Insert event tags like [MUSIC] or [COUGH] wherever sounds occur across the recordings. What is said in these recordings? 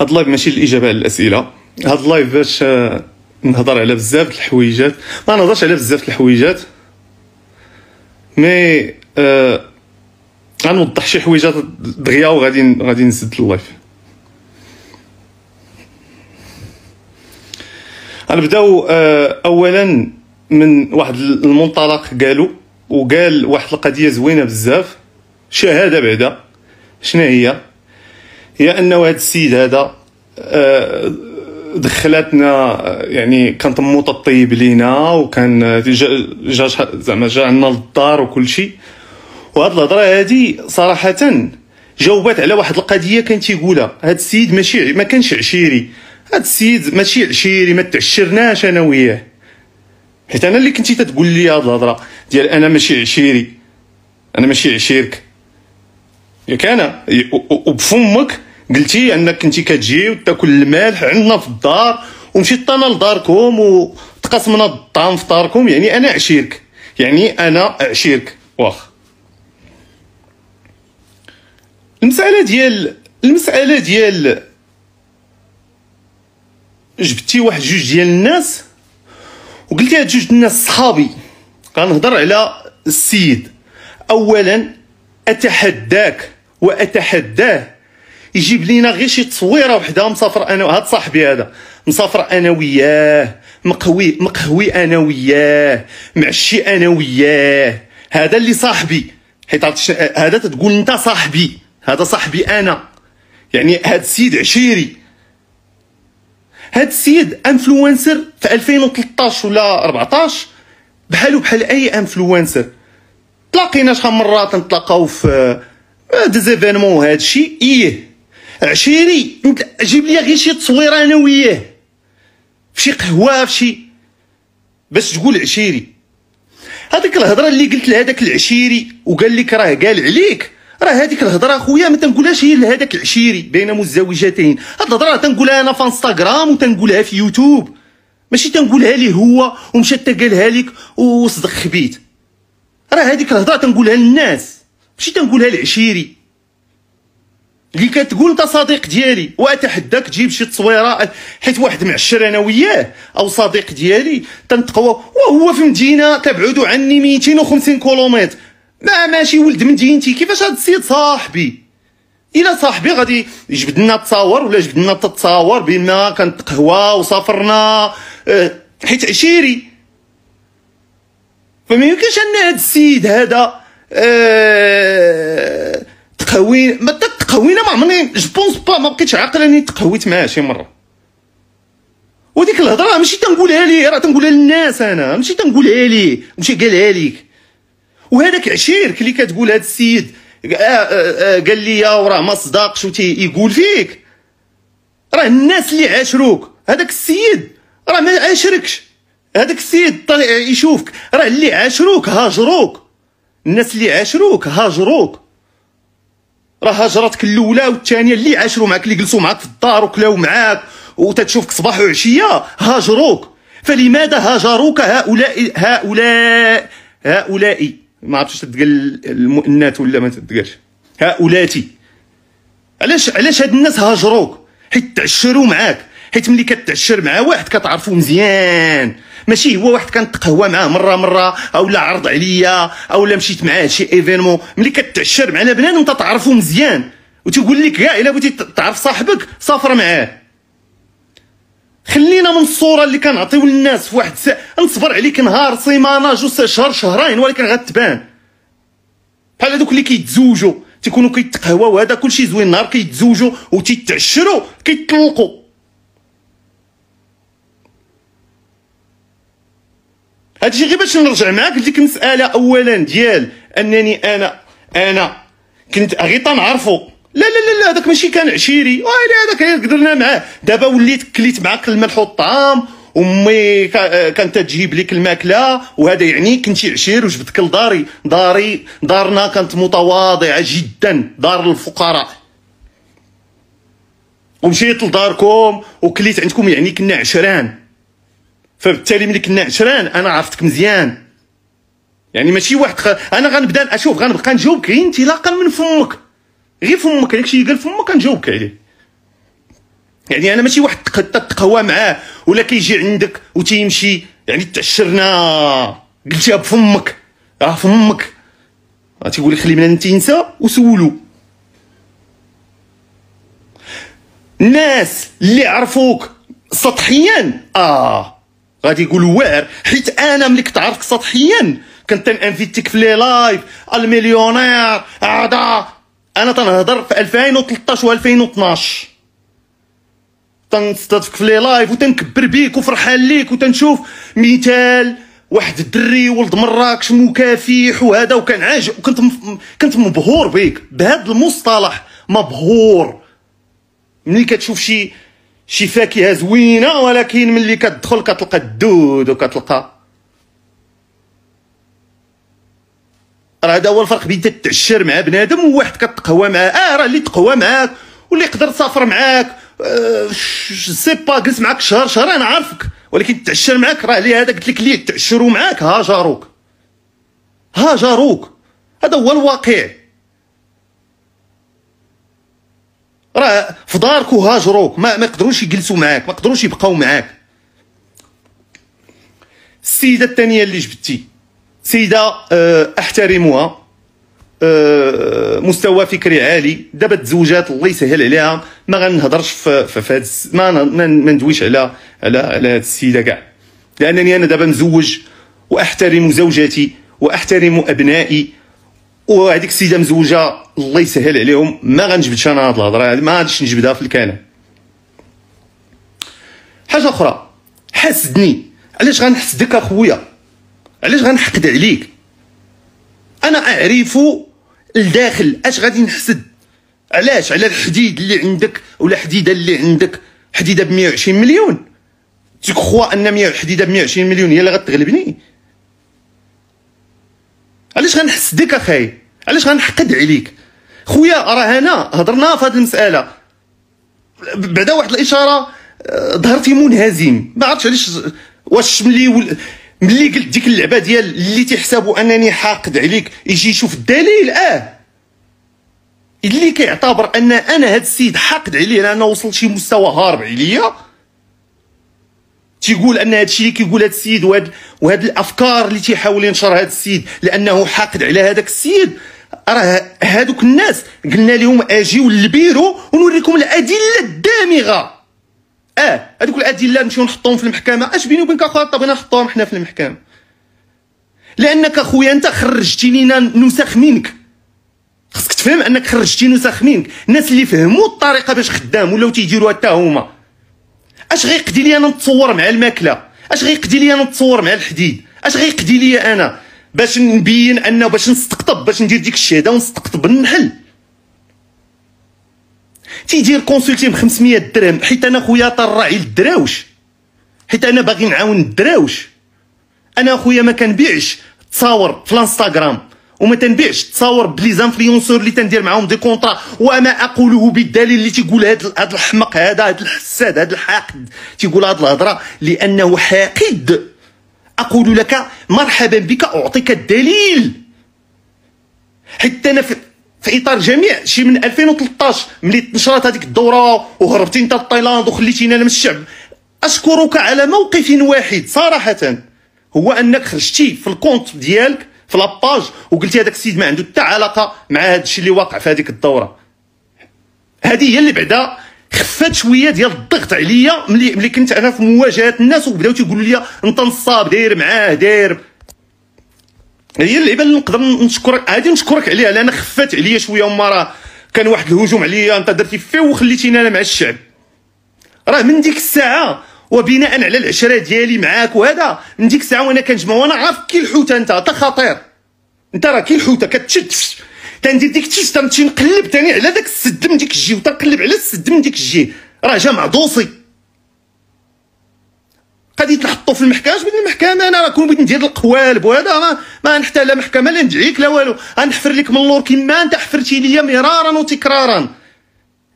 هاد اللايف ماشي الاجابه على الاسئله هاد اللايف باش آه، نهضر على بزاف د الحويجات ما نهضرش على بزاف د الحويجات مي آه غنوضح شي حويجات دغيا وغادي غادي نسد اللايف غنبداو آه اولا من واحد المنطلق قالو وقال واحد القضيه زوينه بزاف شهاده بعدا شنو هي هي انه هذا السيد هذا آه، دخلاتنا آه، يعني كانت طموط الطيب لينا وكان آه، جا زعما جا عندنا للدار وكل شيء وهاد الهضره هادي صراحه جاوبات على واحد القضيه كان تيقولها هاد السيد ماشي ما كانش عشيري هاد السيد ماشي عشيري ما تعشرناش انا وياه حيت انا اللي كنتي تتقول لي هاد الهضره ديال انا ماشي عشيري انا ماشي عشيرك ياك انا وبفمك قلتي انك كنتي كتجي وتاكل المالح عندنا في الدار ومشيت انا لداركم وتقاسمنا الطعام في داركم يعني انا عشيرك يعني انا عشيرك واخ المساله ديال المساله ديال جبتي واحد جوج ديال الناس وقلتي هاد جوج الناس صحابي كنهضر على السيد اولا اتحداك واتحداه يجيب لينا غير شي تصويره وحده مسافر انا هاد صاحبي هذا مسافر انا وياه مقوي مقهوي انا وياه معشي انا وياه هذا اللي صاحبي حيت هذا تتقول انت صاحبي هذا صاحبي انا يعني هاد السيد عشيري هاد السيد انفلونسر في 2013 ولا 14 بحالو بحال اي انفلونسر تلاقينا شحال مرات نتلاقاو في آه، ديزيفينمون وهادشي ايه عشيري انت جيب لي غير شي تصويره انا وياه فشي قهوه فشي باش تقول عشيري هذيك الهضره اللي قلت لهذاك العشيري وقال لك راه قال عليك راه هذيك الهضره اخويا ما تنقولهاش هي لهذاك العشيري بين مزوجتين هاد الهضره تنقولها انا في انستغرام وتنقولها في يوتيوب ماشي تنقولها ليه هو ومشى تا قالها لك وصدق خبيت راه هذيك الهضره تنقولها للناس ماشي تنقولها لعشيري اللي كتقول انت صديق ديالي واتحداك تجيب شي تصويره حيت واحد معشر انا وياه او صديق ديالي تنتقوا وهو في مدينه تبعد عني 250 كيلومتر ما ماشي ولد مدينتي كيفاش هاد السيد صاحبي الى صاحبي غادي يجبد لنا تصاور ولا جبد لنا تتصاور بما كانت قهوه وسافرنا آه، حيت عشيري فما يمكنش ان هاد السيد هذا أه تقوي ما تقوينا ما عمرني جبونس با ما بقيتش عاقل اني تقويت معاه شي مره وديك الهضره ماشي تنقولها ليه راه تنقولها للناس انا ماشي تنقولها ليه ماشي قالها ليك وهذاك عشيرك اللي كتقول هذا السيد آه، آه، آه، قال لي وراه ما صدقش وتي يقول فيك راه الناس اللي عاشروك هذاك السيد راه ما عاشركش هذاك السيد طلع يشوفك راه اللي عاشروك هاجروك الناس اللي عاشروك هاجروك راه هجرتك الاولى والثانيه اللي عاشروا معاك اللي جلسوا معاك في الدار وكلاو معاك وتتشوفك صباح وعشيه هاجروك فلماذا هاجروك هؤلاء هؤلاء هؤلاء ما عرفتش تتقال المؤنث ولا ما تتقالش هؤلاتي علاش علاش هاد الناس هاجروك حيت تعشروا معاك حيت ملي كتعشر مع واحد كتعرفو مزيان ماشي هو واحد كنتقهوى معاه مره مره اولا عرض عليا اولا مشيت معاه شي ايفينمون ملي كتعشر مع لبنان انت تعرفو مزيان وتيقول لك كاع الا بغيتي تعرف صاحبك سافر معاه خلينا من الصوره اللي كنعطيو للناس في واحد نصبر عليك نهار سيمانه جوج شهر شهرين ولكن غتبان بحال هذوك اللي كيتزوجوا تيكونوا كيتقهوا وهذا كلشي زوين نهار كيتزوجوا وتيتعشروا كيتطلقوا هادشي غير باش نرجع معاك لديك المساله اولا ديال انني انا انا كنت غير تنعرفو لا لا لا لا هذاك ماشي كان عشيري ويلي هذاك غير قدرنا معاه دابا وليت كليت معاك الملح والطعام امي كانت تجيب لك الماكله وهذا يعني كنتي عشير وجبتك لداري داري دارنا كانت متواضعه جدا دار الفقراء ومشيت لداركم وكليت عندكم يعني كنا عشران فبالتالي ملي كنا عشران انا عرفتك مزيان يعني ماشي واحد خ... انا غنبدا اشوف غنبقى نجاوبك غير انطلاقا من فمك غير فمك اللي قال فمك غنجاوبك عليه يعني انا ماشي واحد تقهوى معاه ولا كيجي عندك وتيمشي يعني تعشرنا قلتيها بفمك اه فمك تيقول لك خلي من انت ينسى وسولو الناس اللي عرفوك سطحيا اه غادي يقولوا واعر حيت انا ملي كنت عارفك سطحيا كنت انفيتيك في لي لايف المليونير هذا انا تنهضر في 2013 و 2012 تنستضفك في لي لايف وتنكبر بيك وفرحان ليك وتنشوف مثال واحد الدري ولد مراكش مكافيح وهذا وكان عاجب وكنت كنت مبهور بيك بهذا المصطلح مبهور ملي كتشوف شي شي فاكهه زوينه ولكن ملي كتدخل كتلقى الدود وكتلقى راه هذا هو الفرق بين تتعشر مع بنادم وواحد كتقهوى معاه اه راه اللي تقوى معاك واللي يقدر يسافر معاك أه سي با جلس معاك شهر شهر انا عارفك ولكن تعشر معاك راه اللي هذا قلت لك اللي تعشروا معاك هاجروك هاجروك هذا هو الواقع راه في دارك وهاجروك ما ما يقدروش يجلسوا معاك ما يقدروش يبقاو معاك السيده الثانيه اللي جبتي سيده أه احترمها أه مستوى فكري عالي دابا تزوجات الله يسهل عليها ما غنهضرش في, فهاد هاد ما, ما ندويش على على على هاد السيده كاع لانني انا دابا مزوج واحترم زوجتي واحترم ابنائي وهذيك السيده مزوجه الله يسهل عليهم ما غنجبدش انا هاد الهضره هذه ما غاديش نجبدها في الكلام حاجه اخرى حسدني علاش غنحسدك اخويا علاش غنحقد عليك انا اعرف الداخل اش غادي نحسد علاش على الحديد اللي عندك ولا حديده اللي عندك حديده ب 120 مليون تكخوا ان 100 حديده ب 120 مليون هي اللي غتغلبني علاش غنحسدك اخاي علاش غنحقد عليك خويا راه هنا هضرنا في هذه المساله بعدا واحد الاشاره ظهرتي منهزم ما عرفتش علاش واش ملي ول... ملي قلت ديك اللعبه ديال اللي تيحسبوا انني حاقد عليك يجي يشوف الدليل اه اللي كيعتبر ان انا هاد السيد حاقد عليه لانه وصل شي مستوى هارب عليا تيقول ان هذا الشيء اللي كيقول هذا السيد وهاد وهاد الافكار اللي تيحاول ينشر هذا السيد لانه حاقد على هذاك السيد راه هادوك الناس قلنا لهم اجيو للبيرو ونوريكم الادله الدامغه اه هذوك الادله نمشيو نحطوهم في المحكمه اش بيني وبينك اخويا طب نحطوهم حنا في المحكمه لانك اخويا انت خرجتي لينا نسخ منك خصك تفهم انك خرجتي نسخ منك الناس اللي فهموا الطريقه باش خدام ولاو تيديروها حتى هما اش غيقدي لي انا نتصور مع الماكله اش غيقدي لي انا نتصور مع الحديد اش غيقدي لي انا باش نبين انه باش نستقطب باش ندير ديك الشهاده ونستقطب النحل تيدير كونسلتي ب 500 درهم حيت انا خويا طراعي للدراوش حيت انا باغي نعاون الدراوش انا خويا ما كنبيعش تصاور في الانستغرام وما تنبيعش تصاور بلي زانفلونسور اللي تندير معاهم دي كونطرا وما اقوله بالدليل اللي تيقول هذا الحمق هذا هذا الحساد هذا الحاقد تيقول هذه الهضره لانه حاقد اقول لك مرحبا بك اعطيك الدليل حتى انا في في اطار جميع شي من 2013 ملي نشرت هذيك الدوره وهربتي انت لتايلاند وخليتينا من الشعب اشكرك على موقف واحد صراحه هو انك خرجتي في الكونت ديالك في لاباج وقلتي هذاك السيد ما عنده حتى علاقه مع هذا الشيء اللي واقع في هذيك الدوره هذه هي اللي بعدا خفات شويه ديال الضغط عليا ملي ملي كنت انا في مواجهه الناس وبداو تيقولوا لي انت نصاب داير معاه داير هي اللعيبه اللي نقدر نشكرك عادي نشكرك عليها لان خفات عليا شويه وما راه كان واحد الهجوم عليا انت درتي فيه وخليتيني انا مع الشعب راه من ديك الساعه وبناء على العشره ديالي معاك وهذا من ديك الساعه وانا كنجمع وانا عارف كي الحوته انت انت خطير انت راه كي الحوته كتشد تندير ديك التشت تمشي نقلب ثاني على داك السد من ديك الجهه وتنقلب على السد من ديك الجهه راه جا معدوصي غادي تحطو في المحكمه اش المحكمه انا راه كون بغيت ندير القوالب وهذا ما ما نحتا لا محكمه لا ندعيك لا والو غنحفر لك من اللور كيما انت حفرتي ليا مرارا وتكرارا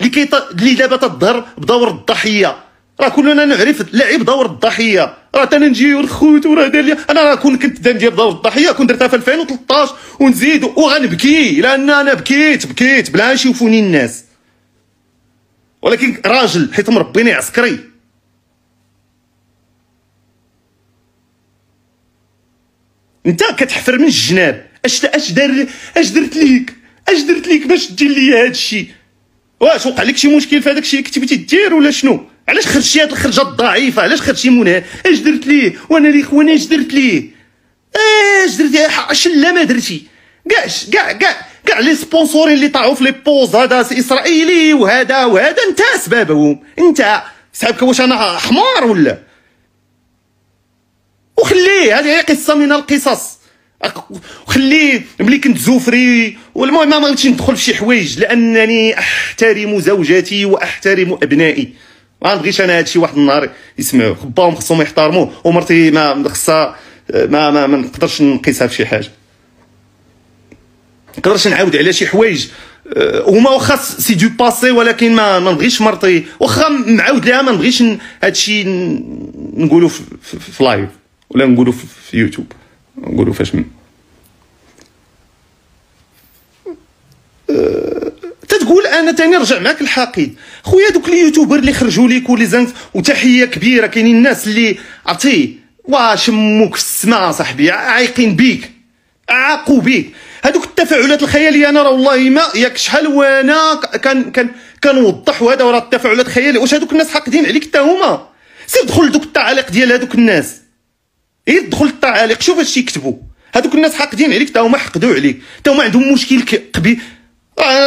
اللي كي اللي دابا تظهر بدور الضحيه راه كلنا نعرف لعب دور الضحيه راه انا نجي ونخوت وراه دار لي انا راه كون كنت ندير دور الضحيه كون درتها في 2013 ونزيد وغنبكي لان انا بكيت بكيت بلا يشوفوني الناس ولكن راجل حيت مربيني عسكري انت كتحفر من الجناب اش اش دار اش درت ليك اش درت ليك باش دير لي هادشي واش وقع لك شي مشكل في هذاك الشيء اللي بغيتي دير ولا شنو علاش خرجتي هاد الخرجه الضعيفه علاش خرجتي منى اش درت ليه وانا لي خواني اش درت ليه اش درتي شلا ما درتي كاع كاع كاع كاع لي سبونسورين اللي طاعوا في لي بوز هذا اسرائيلي وهذا وهذا انت سبابهم انت سحبك واش انا حمار ولا وخليه هذه هي قصه من القصص وخليه ملي كنت زوفري والمهم ما بغيتش ندخل في شي حوايج لانني احترم زوجتي واحترم ابنائي ما نبغيش انا هادشي واحد النهار يسمعوه خباهم خصهم يحترموه ومرتي ما خصها ما ما, ما نقدرش نقيسها بشي حاجه نقدرش نعاود على شي حوايج أه، هما واخا سي دو باسي ولكن ما ما نبغيش مرتي واخا معاود ليها ما نبغيش هادشي نقولو في, في, في لايف ولا نقولو في, في يوتيوب نقولو فاش من أه، تقول انا تاني رجع معاك الحقيد خويا دوك اليوتيوبر اللي خرجوا ليك وليزنت وتحيه كبيره كاينين الناس اللي عرفتي واش موك في السماء صاحبي عايقين بيك عاقوا بيك هذوك التفاعلات الخياليه انا راه والله ما ياك شحال وانا كان كان كنوضح وهذا وراه التفاعلات خياليه واش هذوك الناس حاقدين عليك حتى هما سير دخل لدوك التعاليق ديال هذوك الناس غير إيه، دخل التعاليق شوف اش يكتبوا هذوك الناس حاقدين عليك حتى هما حقدوا عليك حتى هما عندهم مشكل كبير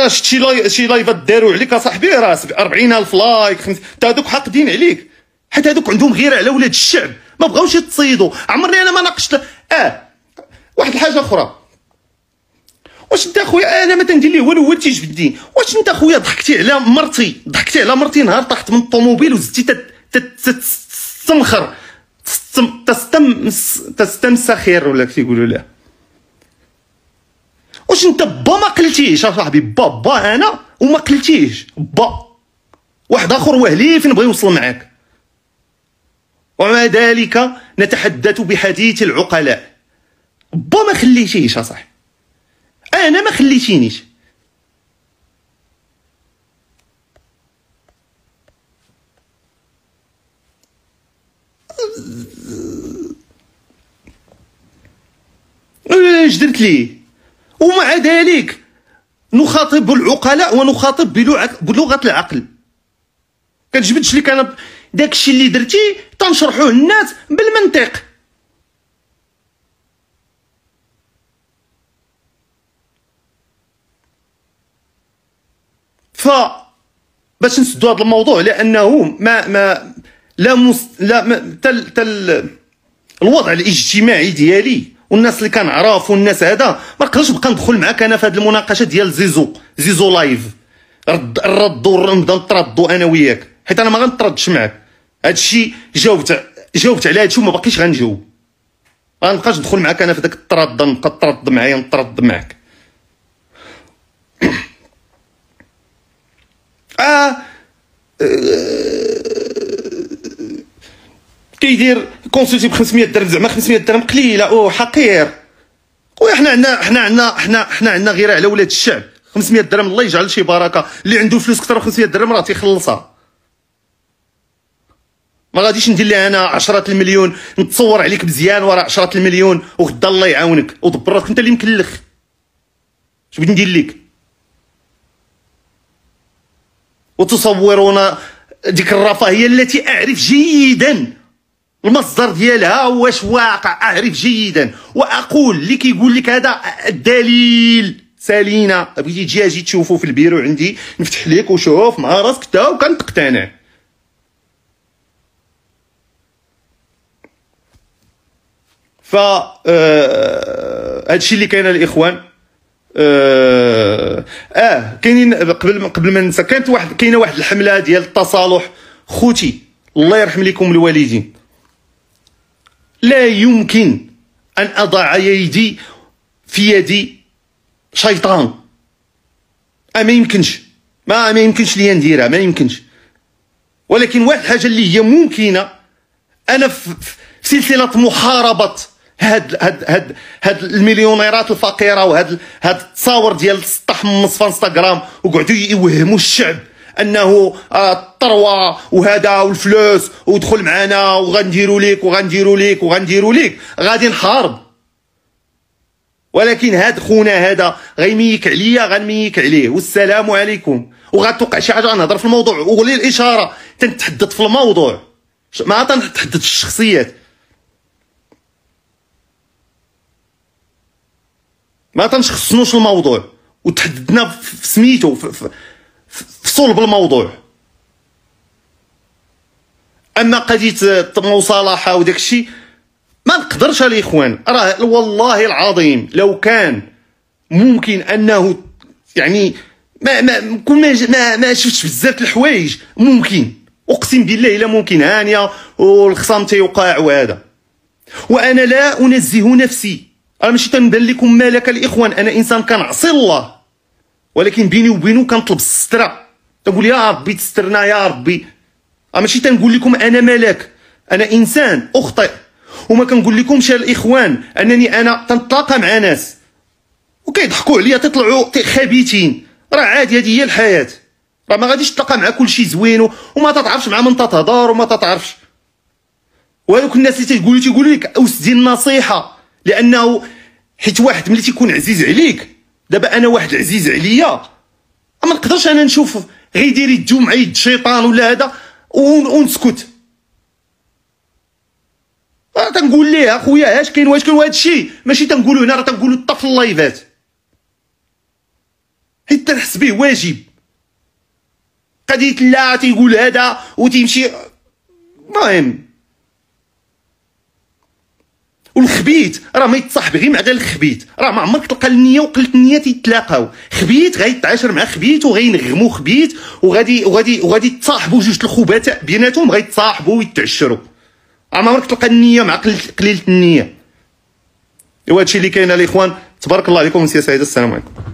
شفت شي لايف شي لايفات داروا عليك اصاحبي راسك 40000 لايك حتى هذوك حاقدين عليك حيت هذوك عندهم غيره على ولاد الشعب ما بغاوش يتصيدوا عمرني انا ما ناقشت اه واحد الحاجه اخرى واش انت اخويا آه، انا ما تندير ليه والو هو تيجبد الدين واش انت اخويا ضحكتي على مرتي ضحكتي على مرتي نهار طاحت من الطوموبيل وزدتي تستمخر تستم تستم تستمسخر ولا كيقولوا لها واش انت با ما قلتيش اصاحبي با با انا وما قلتيش با واحد اخر فين بغي يوصل معاك ومع ذلك نتحدث بحديث العقلاء با ما خليتيش اصاحبي انا ما خليتينيش اش درت ليه ومع ذلك نخاطب العقلاء ونخاطب بلغه العقل كنجبدش لك انا داكشي اللي درتي تنشرحوه الناس بالمنطق ف باش نسدو هذا الموضوع لانه ما ما لا مست... لا ما... تل تل الوضع الاجتماعي ديالي والناس اللي كنعرف والناس هذا ما نقدرش نبقى ندخل معاك انا في هذه المناقشه ديال زيزو زيزو لايف رد الرد ونبدا نتردو انا وياك حيت انا ما غنتردش معاك هذا الشيء جاوبت جاوبت على هذا الشيء وما باقيش غنجاوب ما نبقاش ندخل معاك انا في ذاك الترد نبقى ترد معايا نترد معاك [COUGHS] اه, آه، كيدير كونسيتي ب 500 درهم زعما 500 درهم قليله او حقير خويا حنا عندنا حنا عندنا حنا حنا عندنا غير على ولاد الشعب 500 درهم الله يجعل شي بركه اللي عنده فلوس كثر من 500 درهم راه تيخلصها ما غاديش ندير لها انا 10 المليون نتصور عليك مزيان ورا 10 المليون وغدا الله يعاونك ودبر راسك انت اللي مكلخ اش بغيت ندير لك وتصورون ديك الرفاهيه التي اعرف جيدا المصدر ديالها واش واقع اعرف جيدا واقول اللي كيقول لك هذا الدليل سالينا بغيتي تجي اجي تشوفو في البيرو عندي نفتح ليك وشوف مع راسك تا وكنتقتنع ف آه، هادشي اللي كاين الاخوان اه, آه كاينين قبل قبل ما ننسى كانت واحد كاينه واحد الحمله ديال التصالح خوتي الله يرحم لكم الوالدين لا يمكن أن أضع يدي في يد شيطان أما أه، يمكنش ما ما يمكنش لي نديرها ما يمكنش ولكن واحد الحاجه اللي هي ممكنه انا في سلسله محاربه هاد هاد هاد هاد المليونيرات الفقيره وهاد هاد التصاور ديال السطح من في انستغرام وقعدوا يوهموا الشعب انه آه، الثروه وهذا والفلوس ودخل معنا وغنديروا ليك وغنديروا ليك وغنديروا ليك غادي نحارب ولكن هاد خونا هذا غيميك عليا غنميك عليه والسلام عليكم وغتوقع شي حاجه غنهضر في الموضوع الاشاره تنتحدث في الموضوع ما تنتحدث الشخصيات ما تنشخصنوش الموضوع وتحددنا في سميتو في, في صلب الموضوع اما قضيه المصالحه وداك الشيء ما نقدرش الاخوان راه والله العظيم لو كان ممكن انه يعني ما ما ما ما, ما شفتش بزاف الحوايج ممكن اقسم بالله الا ممكن هانيه والخصام تيوقع وهذا وانا لا انزه نفسي انا ماشي تنبان لكم مالك الاخوان انا انسان كنعصي الله ولكن بيني وبينه كنطلب الستره تقول يا ربي تسترنا يا ربي ماشي تنقول لكم انا ملاك انا انسان اخطئ وما كنقول لكمش الاخوان انني انا تنتلاقى مع ناس وكيضحكوا عليا تطلعوا خبيتين راه عادي هذه هي الحياه راه ما غاديش تلقى مع كلشي زوين وما تتعرفش مع من تتهضر وما تتعرفش وهذوك الناس اللي تيقولوا تيقولوا لك اسدي النصيحه لانه حيت واحد ملي تيكون عزيز عليك دابا انا واحد عزيز عليا ما نقدرش انا نشوف غيدير يدو مع يد شيطان ولا هذا ونسكت راه تنقول ليه اخويا اش كاين واش كاين هذا الشيء ماشي تنقولو هنا راه تنقولو طف اللايفات حيت تنحس به واجب قضيه لا تيقول هذا وتيمشي المهم خبيت راه ما يتصاحب غير مع غير الخبيت راه ما عمرك تلقى النيه وقلت النيه تيتلاقاو خبيت غيتعاشر مع خبيت وغينغمو خبيت وغادي وغادي وغادي تصاحبوا جوج الخبات بيناتهم غيتصاحبوا ويتعشروا راه ما عمرك تلقى النيه مع قليله النيه ايوا هادشي اللي كاين الاخوان تبارك الله عليكم سي سعيد السلام عليكم